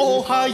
Hola,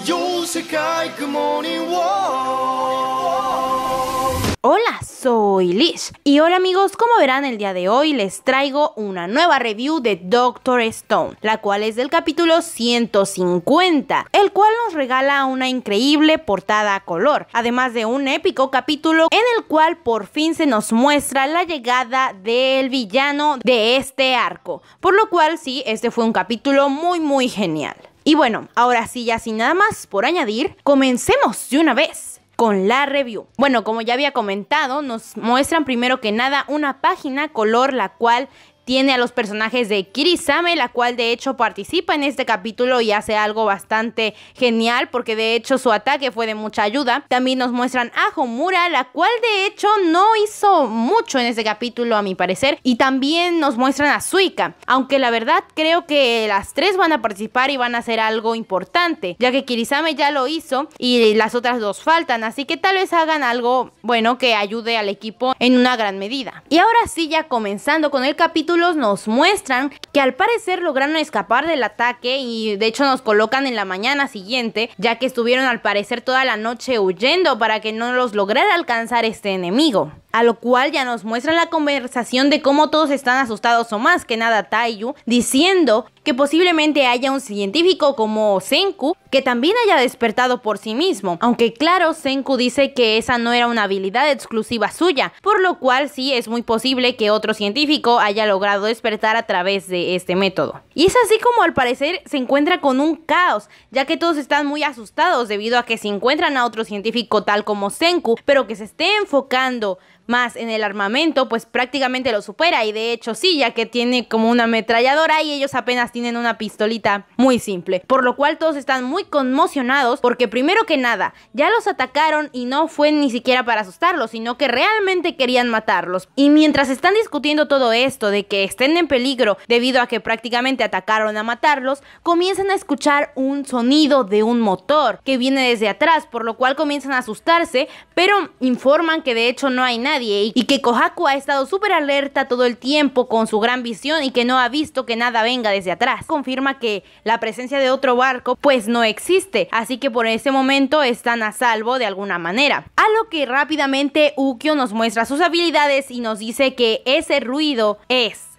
soy Lish. Y hola amigos, como verán el día de hoy les traigo una nueva review de Doctor Stone, la cual es del capítulo 150, el cual nos regala una increíble portada a color, además de un épico capítulo en el cual por fin se nos muestra la llegada del villano de este arco, por lo cual sí, este fue un capítulo muy muy genial. Y bueno, ahora sí, ya sin nada más por añadir, comencemos de una vez con la review. Bueno, como ya había comentado, nos muestran primero que nada una página color la cual tiene a los personajes de Kirisame, la cual de hecho participa en este capítulo y hace algo bastante genial porque de hecho su ataque fue de mucha ayuda. También nos muestran a Homura, la cual de hecho no hizo mucho en este capítulo a mi parecer. Y también nos muestran a Suika, aunque la verdad creo que las tres van a participar y van a hacer algo importante, ya que Kirisame ya lo hizo y las otras dos faltan, así que tal vez hagan algo bueno que ayude al equipo en una gran medida. Y ahora sí, ya comenzando con el capítulo nos muestran que al parecer lograron escapar del ataque y de hecho nos colocan en la mañana siguiente, ya que estuvieron al parecer toda la noche huyendo para que no los lograra alcanzar este enemigo a lo cual ya nos muestra la conversación de cómo todos están asustados o más que nada Taiyu, diciendo que posiblemente haya un científico como Senku que también haya despertado por sí mismo, aunque claro Senku dice que esa no era una habilidad exclusiva suya, por lo cual sí es muy posible que otro científico haya logrado despertar a través de este método. Y es así como al parecer se encuentra con un caos, ya que todos están muy asustados debido a que se encuentran a otro científico tal como Senku, pero que se esté enfocando más en el armamento, pues prácticamente lo supera. Y de hecho, sí, ya que tiene como una ametralladora y ellos apenas tienen una pistolita muy simple. Por lo cual todos están muy conmocionados porque primero que nada, ya los atacaron y no fue ni siquiera para asustarlos, sino que realmente querían matarlos. Y mientras están discutiendo todo esto de que estén en peligro debido a que prácticamente atacaron a matarlos, comienzan a escuchar un sonido de un motor que viene desde atrás, por lo cual comienzan a asustarse, pero informan que de hecho no hay nada y que Kohaku ha estado súper alerta todo el tiempo con su gran visión y que no ha visto que nada venga desde atrás. Confirma que la presencia de otro barco pues no existe, así que por ese momento están a salvo de alguna manera. A lo que rápidamente Ukyo nos muestra sus habilidades y nos dice que ese ruido es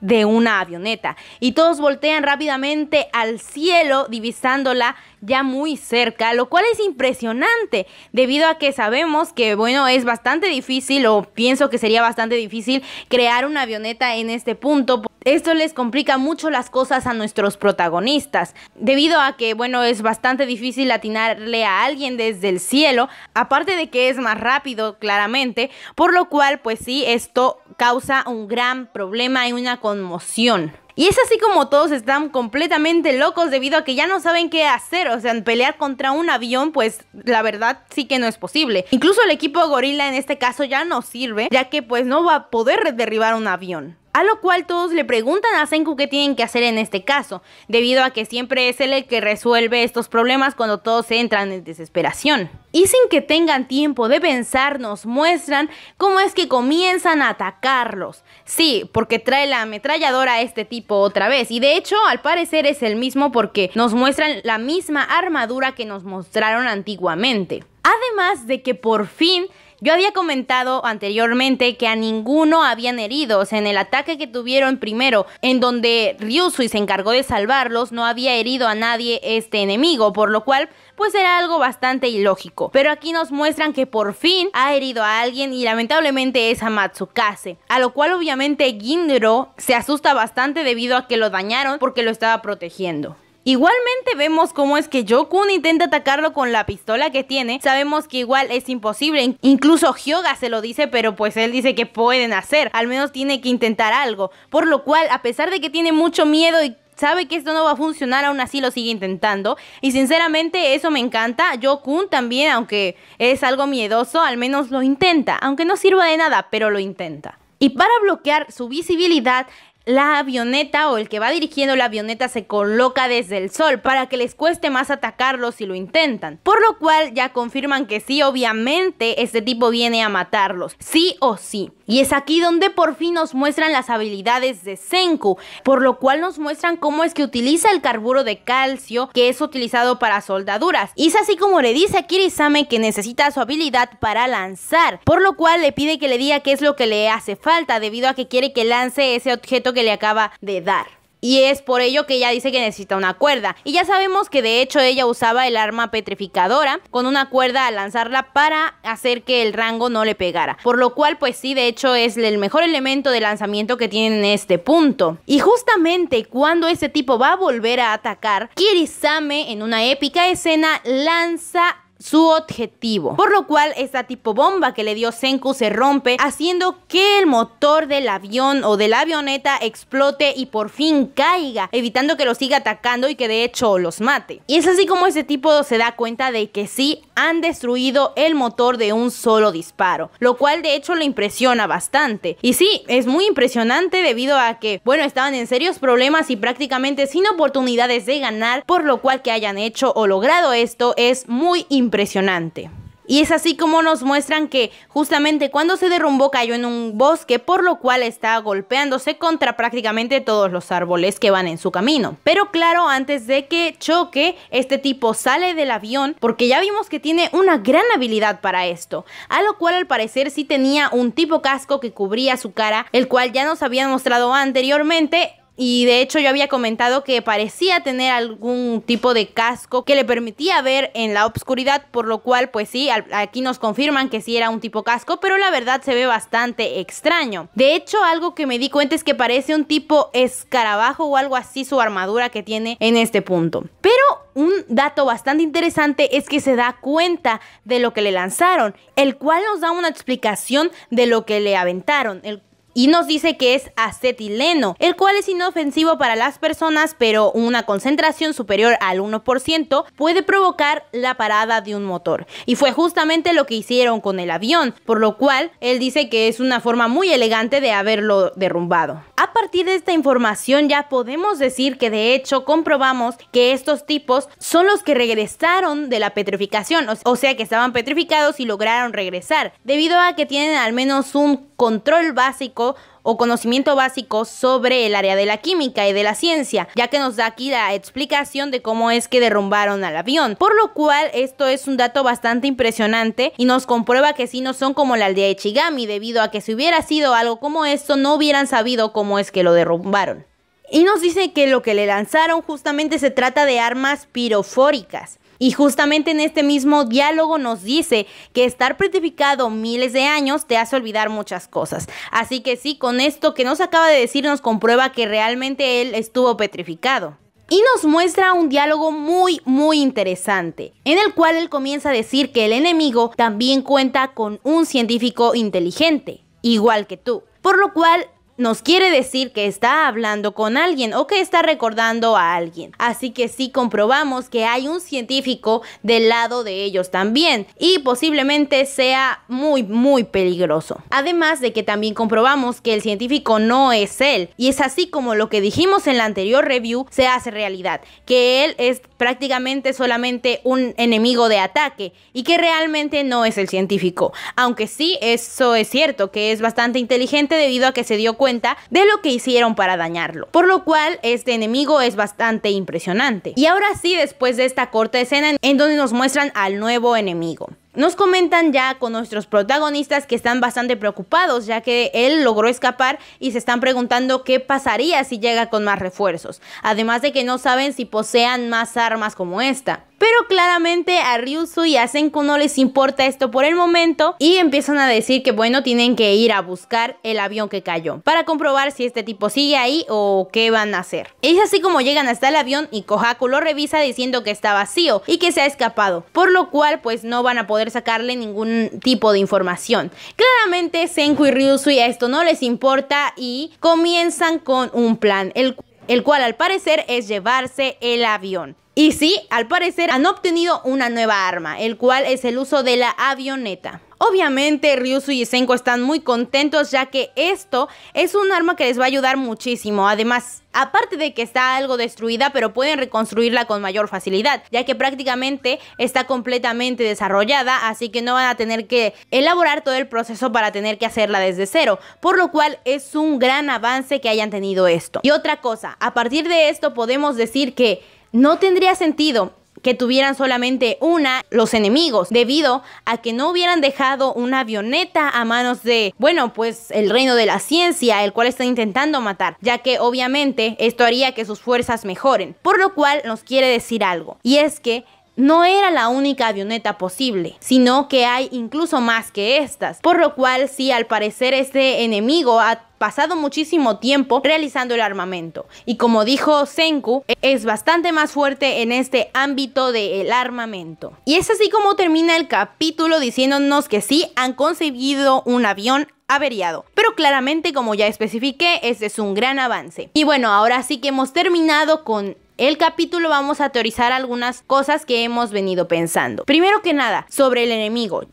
de una avioneta y todos voltean rápidamente al cielo divisándola ya muy cerca, lo cual es impresionante debido a que sabemos que bueno, es bastante difícil o pienso que sería bastante difícil crear una avioneta en este punto esto les complica mucho las cosas a nuestros protagonistas, debido a que, bueno, es bastante difícil atinarle a alguien desde el cielo, aparte de que es más rápido, claramente, por lo cual, pues sí, esto causa un gran problema y una conmoción. Y es así como todos están completamente locos debido a que ya no saben qué hacer. O sea, pelear contra un avión, pues la verdad sí que no es posible. Incluso el equipo gorila en este caso ya no sirve, ya que pues no va a poder derribar un avión a lo cual todos le preguntan a Senku qué tienen que hacer en este caso, debido a que siempre es él el que resuelve estos problemas cuando todos entran en desesperación. Y sin que tengan tiempo de pensar, nos muestran cómo es que comienzan a atacarlos. Sí, porque trae la ametralladora a este tipo otra vez. Y de hecho, al parecer es el mismo porque nos muestran la misma armadura que nos mostraron antiguamente. Además de que por fin yo había comentado anteriormente que a ninguno habían heridos en el ataque que tuvieron primero, en donde Ryusui se encargó de salvarlos, no había herido a nadie este enemigo, por lo cual pues era algo bastante ilógico. Pero aquí nos muestran que por fin ha herido a alguien y lamentablemente es a Matsukase, a lo cual obviamente Gindro se asusta bastante debido a que lo dañaron porque lo estaba protegiendo. Igualmente vemos cómo es que Jokun intenta atacarlo con la pistola que tiene. Sabemos que igual es imposible. Incluso Hyoga se lo dice, pero pues él dice que pueden hacer. Al menos tiene que intentar algo. Por lo cual, a pesar de que tiene mucho miedo y sabe que esto no va a funcionar, aún así lo sigue intentando. Y sinceramente eso me encanta. Jokun también, aunque es algo miedoso, al menos lo intenta. Aunque no sirva de nada, pero lo intenta. Y para bloquear su visibilidad, la avioneta o el que va dirigiendo la avioneta se coloca desde el sol para que les cueste más atacarlos si lo intentan. Por lo cual ya confirman que sí, obviamente, este tipo viene a matarlos, sí o sí. Y es aquí donde por fin nos muestran las habilidades de Senku, por lo cual nos muestran cómo es que utiliza el carburo de calcio que es utilizado para soldaduras. Y es así como le dice a Kirisame que necesita su habilidad para lanzar, por lo cual le pide que le diga qué es lo que le hace falta debido a que quiere que lance ese objeto que le acaba de dar. Y es por ello que ella dice que necesita una cuerda. Y ya sabemos que de hecho ella usaba el arma petrificadora con una cuerda a lanzarla para hacer que el rango no le pegara. Por lo cual pues sí, de hecho es el mejor elemento de lanzamiento que tienen en este punto. Y justamente cuando ese tipo va a volver a atacar, Kirisame en una épica escena lanza su objetivo. Por lo cual esta tipo bomba que le dio Senku se rompe haciendo que el motor del avión o de la avioneta explote y por fin caiga, evitando que lo siga atacando y que de hecho los mate. Y es así como ese tipo se da cuenta de que sí han destruido el motor de un solo disparo, lo cual de hecho lo impresiona bastante. Y sí, es muy impresionante debido a que, bueno, estaban en serios problemas y prácticamente sin oportunidades de ganar, por lo cual que hayan hecho o logrado esto es muy impresionante impresionante. Y es así como nos muestran que justamente cuando se derrumbó cayó en un bosque, por lo cual está golpeándose contra prácticamente todos los árboles que van en su camino. Pero claro, antes de que choque, este tipo sale del avión porque ya vimos que tiene una gran habilidad para esto, a lo cual al parecer sí tenía un tipo casco que cubría su cara, el cual ya nos habían mostrado anteriormente y de hecho yo había comentado que parecía tener algún tipo de casco que le permitía ver en la obscuridad, por lo cual pues sí, aquí nos confirman que sí era un tipo casco, pero la verdad se ve bastante extraño. De hecho, algo que me di cuenta es que parece un tipo escarabajo o algo así su armadura que tiene en este punto. Pero un dato bastante interesante es que se da cuenta de lo que le lanzaron, el cual nos da una explicación de lo que le aventaron, el y nos dice que es acetileno, el cual es inofensivo para las personas, pero una concentración superior al 1% puede provocar la parada de un motor. Y fue justamente lo que hicieron con el avión, por lo cual él dice que es una forma muy elegante de haberlo derrumbado. A partir de esta información ya podemos decir que de hecho comprobamos que estos tipos son los que regresaron de la petrificación, o sea que estaban petrificados y lograron regresar, debido a que tienen al menos un control básico o conocimiento básico sobre el área de la química y de la ciencia, ya que nos da aquí la explicación de cómo es que derrumbaron al avión, por lo cual esto es un dato bastante impresionante y nos comprueba que si no son como la aldea de Chigami, debido a que si hubiera sido algo como esto no hubieran sabido cómo es que lo derrumbaron. Y nos dice que lo que le lanzaron justamente se trata de armas pirofóricas, y justamente en este mismo diálogo nos dice que estar petrificado miles de años te hace olvidar muchas cosas. Así que sí, con esto que nos acaba de decir nos comprueba que realmente él estuvo petrificado y nos muestra un diálogo muy muy interesante, en el cual él comienza a decir que el enemigo también cuenta con un científico inteligente, igual que tú, por lo cual nos quiere decir que está hablando con alguien o que está recordando a alguien. Así que sí comprobamos que hay un científico del lado de ellos también y posiblemente sea muy muy peligroso. Además de que también comprobamos que el científico no es él y es así como lo que dijimos en la anterior review se hace realidad, que él es prácticamente solamente un enemigo de ataque y que realmente no es el científico. Aunque sí, eso es cierto, que es bastante inteligente debido a que se dio cuenta de lo que hicieron para dañarlo, por lo cual este enemigo es bastante impresionante. Y ahora sí, después de esta corta escena en donde nos muestran al nuevo enemigo. Nos comentan ya con nuestros protagonistas que están bastante preocupados ya que él logró escapar y se están preguntando qué pasaría si llega con más refuerzos, además de que no saben si posean más armas como esta. Pero claramente a Ryusu y a Senku no les importa esto por el momento y empiezan a decir que bueno, tienen que ir a buscar el avión que cayó para comprobar si este tipo sigue ahí o qué van a hacer. Es así como llegan hasta el avión y Kohaku lo revisa diciendo que está vacío y que se ha escapado, por lo cual pues no van a poder sacarle ningún tipo de información. Claramente Senku y Ryusui a esto no les importa y comienzan con un plan, el, el cual al parecer es llevarse el avión. Y sí, al parecer han obtenido una nueva arma, el cual es el uso de la avioneta. Obviamente Ryusu y Senko están muy contentos ya que esto es un arma que les va a ayudar muchísimo. Además, aparte de que está algo destruida, pero pueden reconstruirla con mayor facilidad, ya que prácticamente está completamente desarrollada, así que no van a tener que elaborar todo el proceso para tener que hacerla desde cero, por lo cual es un gran avance que hayan tenido esto. Y otra cosa, a partir de esto podemos decir que no tendría sentido que tuvieran solamente una los enemigos, debido a que no hubieran dejado una avioneta a manos de, bueno, pues el reino de la ciencia, el cual están intentando matar, ya que obviamente esto haría que sus fuerzas mejoren, por lo cual nos quiere decir algo, y es que no era la única avioneta posible, sino que hay incluso más que estas, por lo cual si al parecer este enemigo ha pasado muchísimo tiempo realizando el armamento. Y como dijo Senku, es bastante más fuerte en este ámbito del armamento. Y es así como termina el capítulo diciéndonos que sí han conseguido un avión averiado. Pero claramente, como ya especifiqué, este es un gran avance. Y bueno, ahora sí que hemos terminado con el capítulo vamos a teorizar algunas cosas que hemos venido pensando. Primero que nada, sobre el enemigo.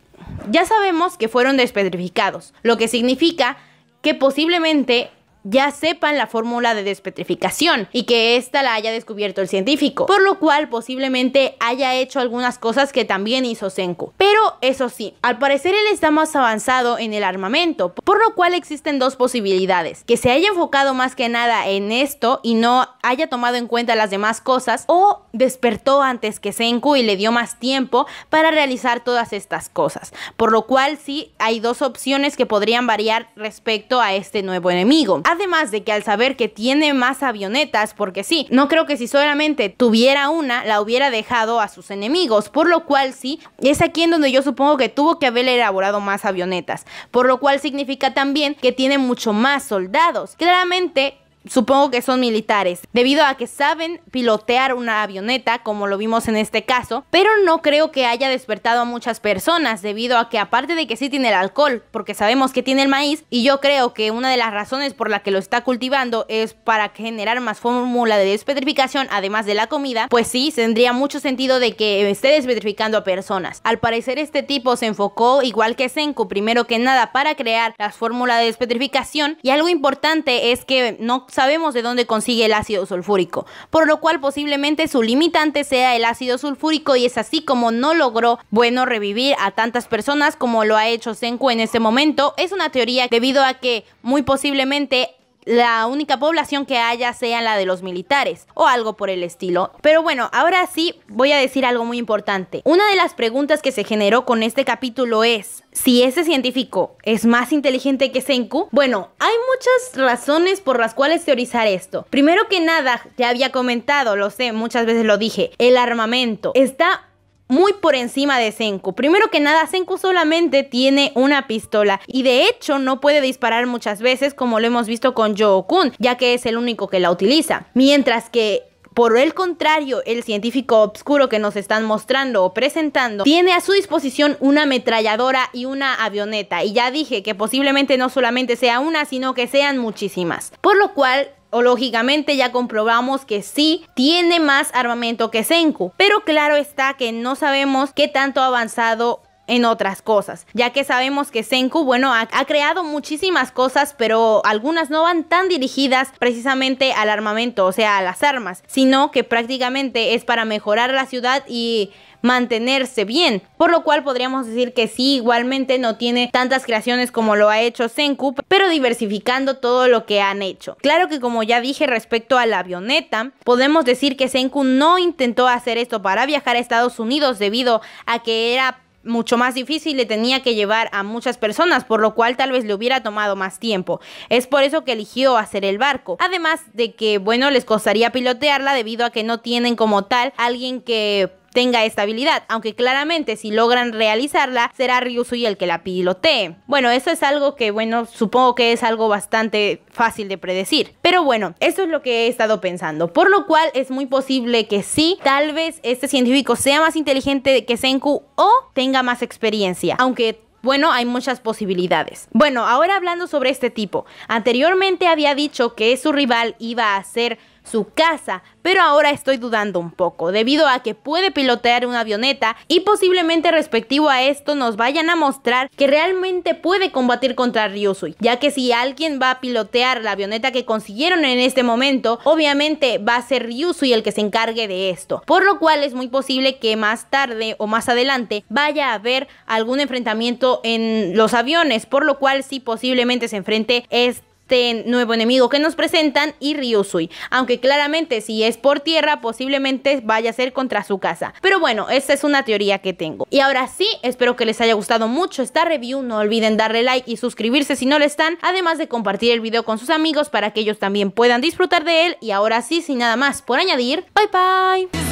Ya sabemos que fueron despetrificados, lo que significa que posiblemente ya sepan la fórmula de despetrificación y que ésta la haya descubierto el científico, por lo cual posiblemente haya hecho algunas cosas que también hizo Senku... Pero eso sí, al parecer él está más avanzado en el armamento, por lo cual existen dos posibilidades, que se haya enfocado más que nada en esto y no haya tomado en cuenta las demás cosas o despertó antes que Senku y le dio más tiempo para realizar todas estas cosas, por lo cual sí hay dos opciones que podrían variar respecto a este nuevo enemigo. Además de que al saber que tiene más avionetas, porque sí, no creo que si solamente tuviera una, la hubiera dejado a sus enemigos, por lo cual sí, es aquí en donde yo supongo que tuvo que haber elaborado más avionetas, por lo cual significa también que tiene mucho más soldados. Claramente Supongo que son militares, debido a que saben pilotear una avioneta, como lo vimos en este caso, pero no creo que haya despertado a muchas personas, debido a que aparte de que sí tiene el alcohol, porque sabemos que tiene el maíz, y yo creo que una de las razones por la que lo está cultivando es para generar más fórmula de despetrificación, además de la comida, pues sí, tendría mucho sentido de que esté despetrificando a personas. Al parecer este tipo se enfocó, igual que Senku, primero que nada para crear las fórmulas de despetrificación, y algo importante es que no sabemos de dónde consigue el ácido sulfúrico, por lo cual posiblemente su limitante sea el ácido sulfúrico y es así como no logró, bueno, revivir a tantas personas como lo ha hecho Senku en este momento. Es una teoría debido a que muy posiblemente la única población que haya sea la de los militares o algo por el estilo. Pero bueno, ahora sí voy a decir algo muy importante. Una de las preguntas que se generó con este capítulo es, si ese científico es más inteligente que Senku, bueno, hay muchas razones por las cuales teorizar esto. Primero que nada, ya había comentado, lo sé, muchas veces lo dije, el armamento está muy por encima de Senku. Primero que nada, Senku solamente tiene una pistola y de hecho no puede disparar muchas veces como lo hemos visto con Joe-kun, ya que es el único que la utiliza. Mientras que por el contrario, el científico oscuro que nos están mostrando o presentando tiene a su disposición una ametralladora y una avioneta. Y ya dije que posiblemente no solamente sea una, sino que sean muchísimas. Por lo cual, o lógicamente ya comprobamos que sí tiene más armamento que Senku, pero claro está que no sabemos qué tanto ha avanzado en otras cosas, ya que sabemos que Senku, bueno, ha, ha, creado muchísimas cosas, pero algunas no van tan dirigidas precisamente al armamento, o sea, a las armas, sino que prácticamente es para mejorar la ciudad y mantenerse bien, por lo cual podríamos decir que sí, igualmente no tiene tantas creaciones como lo ha hecho Senku, pero diversificando todo lo que han hecho. Claro que como ya dije respecto a la avioneta, podemos decir que Senku no intentó hacer esto para viajar a Estados Unidos debido a que era mucho más difícil le tenía que llevar a muchas personas, por lo cual tal vez le hubiera tomado más tiempo. Es por eso que eligió hacer el barco. Además de que, bueno, les costaría pilotearla debido a que no tienen como tal alguien que tenga esta habilidad, aunque claramente si logran realizarla, será Ryusui el que la pilotee. Bueno, eso es algo que, bueno, supongo que es algo bastante fácil de predecir. Pero bueno, eso es lo que he estado pensando, por lo cual es muy posible que sí, tal vez este científico sea más inteligente que Senku o tenga más experiencia, aunque bueno, hay muchas posibilidades. Bueno, ahora hablando sobre este tipo. Anteriormente había dicho que su rival iba a ser su casa, pero ahora estoy dudando un poco, debido a que puede pilotear una avioneta y posiblemente respectivo a esto nos vayan a mostrar que realmente puede combatir contra Ryusui, ya que si alguien va a pilotear la avioneta que consiguieron en este momento, obviamente va a ser Ryusui el que se encargue de esto, por lo cual es muy posible que más tarde o más adelante vaya a haber algún enfrentamiento en los aviones, por lo cual si posiblemente se enfrente este este nuevo enemigo que nos presentan y Ryusui. Aunque claramente si es por tierra posiblemente vaya a ser contra su casa. Pero bueno, esa es una teoría que tengo. Y ahora sí, espero que les haya gustado mucho esta review. No olviden darle like y suscribirse si no lo están. Además de compartir el video con sus amigos para que ellos también puedan disfrutar de él. Y ahora sí, sin nada más por añadir, bye bye.